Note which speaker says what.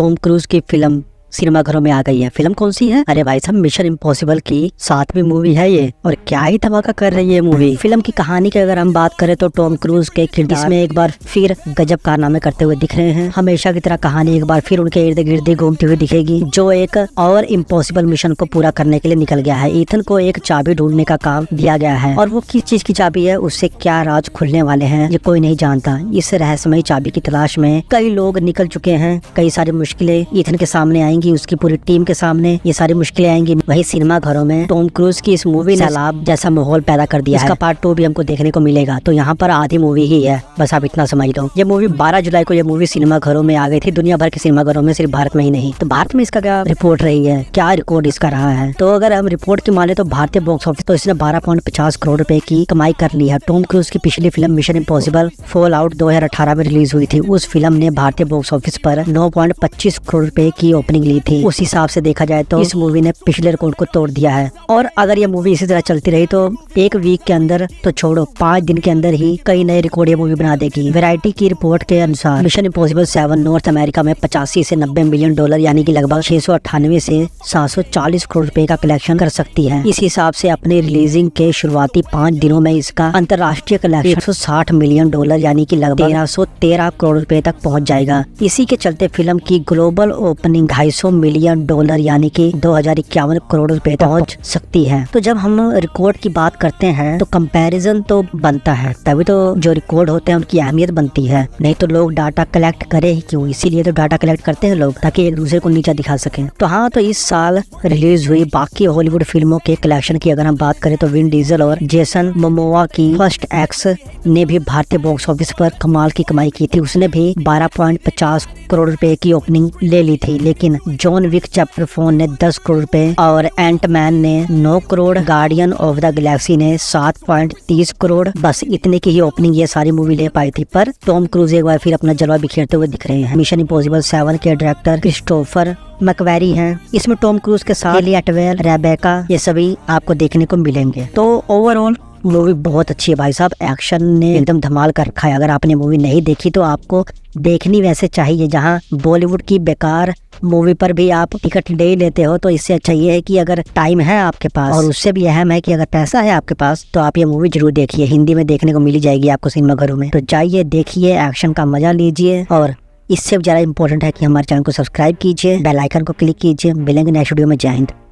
Speaker 1: Tom Cruise की film सिनेमाघरों में आ गई है फिल्म कौन सी है अरे भाई साहब मिशन इम्पोसिबल की सातवीं मूवी है ये और क्या ही धमाका कर रही है मूवी फिल्म की कहानी की अगर हम बात करें तो टॉम क्रूज के किरदार में एक बार फिर गजब कारनामे करते हुए दिख रहे हैं हमेशा की तरह कहानी एक बार फिर उनके इर्द गिर्द घूमती हुई दिखेगी जो एक और इम्पॉसिबल मिशन को पूरा करने के लिए निकल गया है ईथन को एक चाबी ढूंढने का काम दिया गया है और वो किस चीज की चाबी है उससे क्या राज खुलने वाले हैं ये कोई नहीं जानता इस रहस्यमय चाबी की तलाश में कई लोग निकल चुके हैं कई सारी मुश्किलें ईथन के सामने आई आएंगी उसकी पूरी टीम के सामने ये सारी मुश्किलें आएंगी वही सिनेमा घरों में टॉम क्रूज की इस मूवी ने सैलाब जैसा माहौल पैदा कर दिया इसका पार्ट टू भी हमको देखने को मिलेगा तो यहाँ पर आधी मूवी ही है बस आप इतना समझ लो ये मूवी बारह जुलाई को ये मूवी सिनेमा घरों में आ गई थी दुनिया भर के सिनेमा घरों में सिर्फ भारत में ही नहीं तो भारत में इसका क्या रिपोर्ट रही है क्या रिकॉर्ड इसका रहा है तो अगर हम रिपोर्ट की माने तो भारतीय बॉक्स ऑफिस तो इसने बारह पॉइंट पचास करोड़ रुपए की कमाई कर ली है टॉम क्रूज की पिछली film Mission Impossible Fallout दो में रिलीज हुई थी उस फिल्म ने भारतीय बॉक्स ऑफिस पर नौ पॉइंट पच्चीस करोड़ रुपए की ओपनिंग ली थी उस हिसाब से देखा जाए तो इस मूवी ने पिछले रिकॉर्ड को तोड़ दिया है और अगर ये मूवी इसी तरह चलती रही तो एक वीक के अंदर तो छोड़ो पाँच दिन के अंदर ही कई नए रिकॉर्ड ये मूवी बना देगी वेरायटी की रिपोर्ट के अनुसार Mission Impossible seven North America में पचासी से नब्बे मिलियन डॉलर यानी कि लगभग छह सौ अठानवे से सात सौ चालीस करोड़ रूपए का कलेक्शन कर सकती है इस हिसाब से अपने रिलीजिंग के शुरुआती पाँच दिनों में इसका अंतर्राष्ट्रीय कलेक्शन एक सौ साठ मिलियन डॉलर यानी कि लगभग तेरह सौ तेरह करोड़ रूपए तक पहुँच जाएगा इसी के चलते फिल्म की ग्लोबल ओपनिंग ढाई 200 मिलियन डॉलर यानी कि दो हजार करोड़ रुपए पहुंच सकती है तो जब हम रिकॉर्ड की बात करते हैं तो कंपैरिजन तो बनता है तभी तो जो रिकॉर्ड होते हैं उनकी अहमियत बनती है नहीं तो लोग डाटा कलेक्ट करे ही क्यों इसीलिए तो डाटा कलेक्ट करते हैं लोग ताकि एक दूसरे को नीचा दिखा सके तो हाँ तो इस साल रिलीज हुई बाकी हॉलीवुड फिल्मों के कलेक्शन की अगर हम बात करें तो विन डीजल और जेसन मोमोवा की फर्स्ट एक्स ने भी भारतीय बॉक्स ऑफिस पर कमाल की कमाई की थी उसने भी 12.50 करोड़ रुपए की ओपनिंग ले ली थी लेकिन जॉन विक चैप्टर फोर ने दस करोड़ रूपए और एंट मैन ने नौ crore Guardian of the Galaxy ने सात पॉइंट तीस करोड़ बस इतने की ही ओपनिंग ये सारी मूवी ले पाई थी पर टॉम क्रूज एक बार फिर अपना जलवा बिखेरते हुए दिख रहे हैं मिशन इम्पोसिबल सेवन के डायरेक्टर क्रिस्टोफर मकवैरी हैं इसमें टॉम क्रूज के साथ रेबेका ये सभी आपको देखने को मिलेंगे तो ओवरऑल मूवी बहुत अच्छी है भाई साहब एक्शन ने एकदम धमाल कर रखा है अगर आपने मूवी नहीं देखी तो आपको देखनी वैसे चाहिए जहाँ बॉलीवुड की बेकार मूवी पर भी आप टिकट ले लेते हो तो इससे अच्छा ये है कि अगर टाइम है आपके पास और उससे भी अहम है कि अगर पैसा है आपके पास तो आप ये मूवी जरूर देखिए हिंदी में देखने को मिली जाएगी आपको सिनेमा घरों में तो जाइए देखिए एक्शन का मजा लीजिए और इससे ज़्यादा इंपॉर्टेंट है कि हमारे चैनल को सब्सक्राइब कीजिए बेल आइकन को क्लिक कीजिए मिलेंगे नेक्स्ट वीडियो में जय हिंद